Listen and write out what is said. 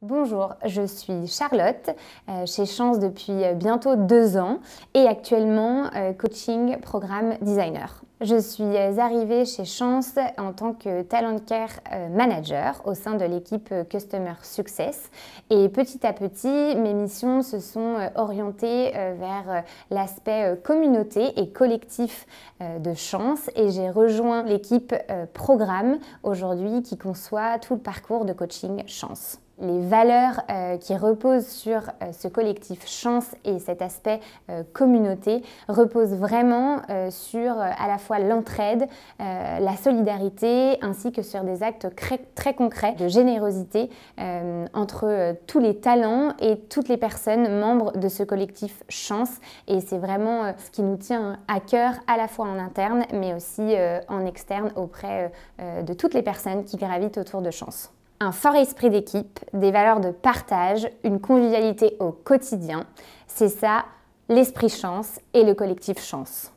Bonjour, je suis Charlotte, euh, chez Chance depuis euh, bientôt deux ans et actuellement euh, coaching programme designer. Je suis arrivée chez Chance en tant que talent care manager au sein de l'équipe Customer Success et petit à petit, mes missions se sont orientées vers l'aspect communauté et collectif de Chance et j'ai rejoint l'équipe programme aujourd'hui qui conçoit tout le parcours de coaching Chance les valeurs euh, qui reposent sur euh, ce collectif chance et cet aspect euh, communauté reposent vraiment sur à la fois l'entraide, la solidarité, ainsi que sur des actes très concrets de générosité entre tous les talents et toutes les personnes membres de ce collectif chance. Et c'est vraiment ce qui nous tient à cœur à la fois en interne, mais aussi en externe auprès de toutes les personnes qui gravitent autour de chance un fort esprit d'équipe, des valeurs de partage, une convivialité au quotidien. C'est ça l'esprit chance et le collectif chance.